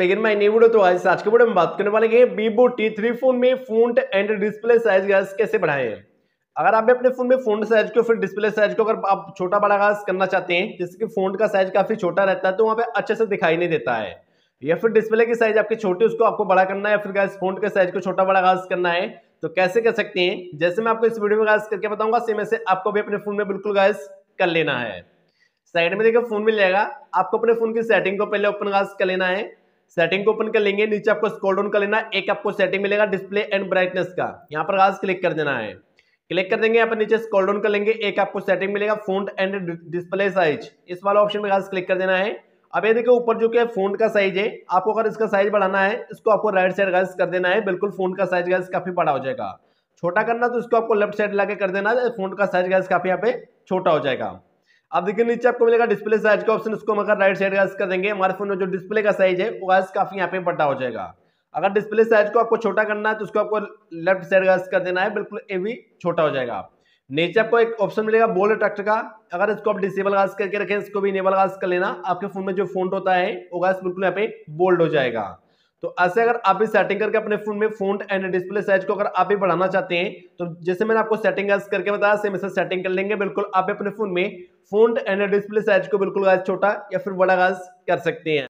begin my new video तो आज आज के वीडियो में बात करने वाले हैं वीवो थ्री फोन में फोन एंड डिस्प्ले साइज गैस कैसे बढ़ाएं अगर आप भी अपने फोन में फोन साइज को फिर डिस्प्ले साइज को अगर आप छोटा बड़ा गैस करना चाहते हैं जैसे कि फोन का साइज काफी छोटा रहता है तो वहाँ पे अच्छे से दिखाई नहीं देता है या फिर डिस्प्ले की साइज आपकी छोटी उसको आपको बड़ा करना है या फिर गैस फोन के साइज को छोटा बड़ा गैस करना है तो कैसे कर सकते हैं जैसे मैं आपको इस वीडियो में गैस करके बताऊंगा सेम ऐसे आपको भी अपने फोन में बिल्कुल गैस कर लेना है साइड में देखिए फोन मिल जाएगा आपको अपने फोन की सेटिंग को पहले ओपन गैस कर लेना है सेटिंग को ओपन कर लेंगे नीचे आपको स्क्रॉल डाउन कर लेना एक आपको सेटिंग मिलेगा डिस्प्ले एंड ब्राइटनेस का यहाँ पर आज क्लिक कर देना है क्लिक कर देंगे यहाँ पर नीचे स्क्रॉल डाउन कर लेंगे एक आपको सेटिंग मिलेगा फोन एंड डिस्प्ले साइज इस वाला ऑप्शन में आज क्लिक कर देना है अब ये देखिए ऊपर जो कि फोन का साइज है आपको अगर इसका साइज बढ़ाना है इसको आपको राइट साइड गैस कर देना है बिल्कुल फोन का साइज गैस काफी बड़ा हो जाएगा छोटा करना तो इसको आपको लेफ्ट साइड लाके कर देना फोन का साइज गैस काफी यहाँ पे छोटा हो जाएगा अब देखिए नीचे आपको मिलेगा डिस्प्ले साइज का ऑप्शन उसको मगर अगर राइट साइड का कर देंगे हमारे फोन में जो डिस्प्ले का साइज है वो काफी यहाँ पे बड़ा हो जाएगा अगर डिस्प्ले साइज को आपको छोटा करना है तो उसको आपको लेफ्ट साइड का कर देना है बिल्कुल ये भी छोटा हो जाएगा नीचे आपको एक ऑप्शन मिलेगा बोल अट्रैक्ट का अगर इसको आप डिसेबल गास करके रखें इसको भी इनेबल गास कर लेना आपके फोन में जो फोन होता है वो गैस बिल्कुल यहाँ पे बोल्ड हो जाएगा तो ऐसे अगर आप भी सेटिंग करके अपने फोन में फोन एंड डिस्प्ले साइज को अगर आप भी बढ़ाना चाहते हैं तो जैसे मैंने आपको सेटिंग करके बताया सेम ऐसा सेटिंग कर लेंगे बिल्कुल आप अपने फोन में फोन एंड डिस्प्ले साइज को बिल्कुल गाज छोटा या फिर बड़ा गाज कर सकते हैं